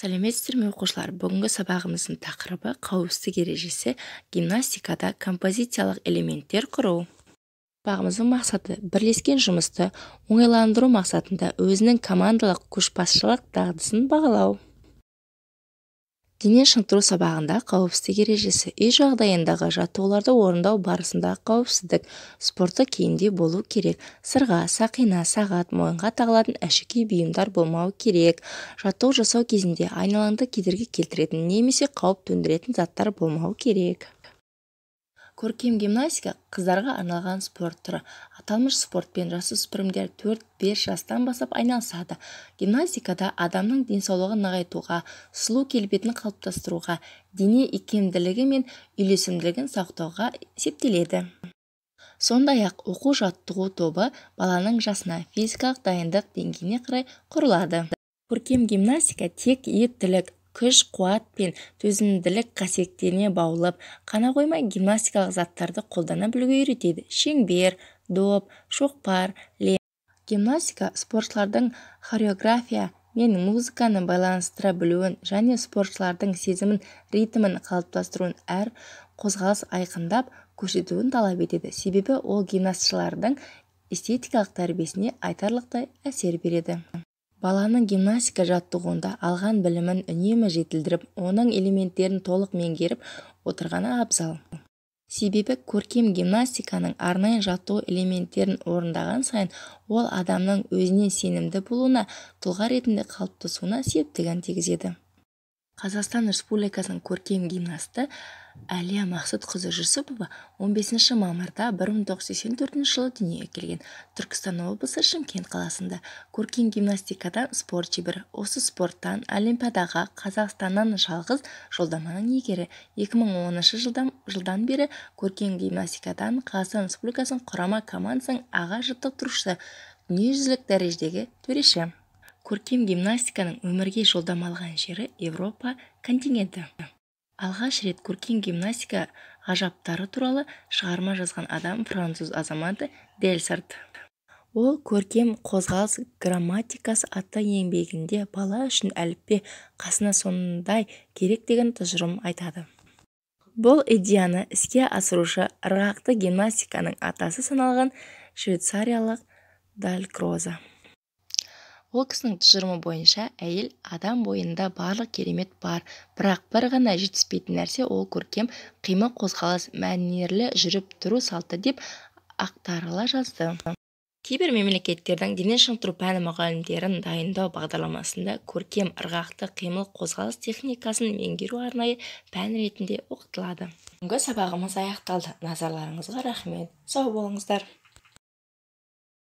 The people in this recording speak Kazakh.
сәлеметсіздер ме оқушылар бүгінгі сабағымыздың тақырыбы қауіпсіздік ережесі гимнастикада композициялық элементтер құру сабағымыздың мақсаты бірлескен жұмысты оңайландыру мақсатында өзінің командалық көшбасшылық дағдысын бағалау дене шынықтыру сабағында қауіпсіздік ережесі үй жағдайындағы жаттығуларды орындау барысында қауіпсіздік спорты кейінде болу керек сырға сақина сағат мойынға тағылатын әшекей бұйымдар болмау керек жаттығу жасау кезінде айналаңда кедергі келтіретін немесе қауіп төндіретін заттар болмау керек көркем гимнастика қыздарға арналған спорт түрі аталмыш спортпен жасөспірімдер 4-5 жастан бастап айналысады гимнастикада адамның денсаулығын нығайтуға сұлу келбетін қалыптастыруға дене икемділігі мен үйлесімділігін сақтауға септеледі сондай-ақ оқу-жаттығу тобы баланың жасына физикалық дайындық деңгейіне қарай құрылады көркем гимнастика тек ептілік күш-қуат пен төзімділік қасиеттеріне баулып қана қоймай гимнастикалық заттарды қолдана білуге үйретеді шеңбер доп шоқпар Ле. гимнастика спортшылардың хореография мен музыканы байланыстыра білуін және спортшылардың сезімін ритмін қалыптастыруын әр қозғалыс айқындап көрсетуін талап етеді себебі ол гимнастшылардың эстетикалық тәрбиесіне айтарлықтай әсер береді баланың гимнастика жаттығуында алған білімін үнемі жетілдіріп оның элементтерін толық меңгеріп отырғаны абзал себебі көркем гимнастиканың арнайы жаттығу элементтерін орындаған сайын ол адамның өзіне сенімді болуына тұлға ретінде қалыптасуына септігін тигізеді қазақстан республикасының көркем гимнасты әлия мақсұтқызы жүсіпова 15 мамырда 1984 жылы дүниеге келген түркістан облысы шымкент қаласында көркем гимнастикадан спорт шебері осы спорттан олимпиадаға қазақстаннан жалғыз жолдаманың иегері 2010 жылдан, жылдан бері көркем гимнастикадан қазақстан республикасының құрама командасының аға жаттықтырушысы дүниежүзілік дәрежедегі төреші көркем гимнастиканың өмірге жолдама алған жері европа континенті алғаш рет көркем гимнастика ғажаптары туралы шығарма жазған адам француз азаматы дельсарт ол көркем қозғалыс грамматикасы атты еңбегінде бала үшін әліппе қасына сондай керек деген тұжырым айтады бұл идеяны іске асырушы ырғақты гимнастиканың атасы саналған швейцариялық далькроза ол кісінің тұжырымы бойынша әйел адам бойында барлық керемет бар бірақ бір ғана жетіспейтін нәрсе ол көркем қимыл қозғалыс мәнерлі жүріп тұру салты деп ақтарыла жазды кейбір мемлекеттердің дене шынықтыру пәні мұғалімдерін дайындау бағдарламасында көркем ырғақты қимыл қозғалыс техникасын меңгеру арнайы пән ретінде оқытылады бүгінгі сабағымыз аяқталды назарларыңызға рахмет сау болыңыздар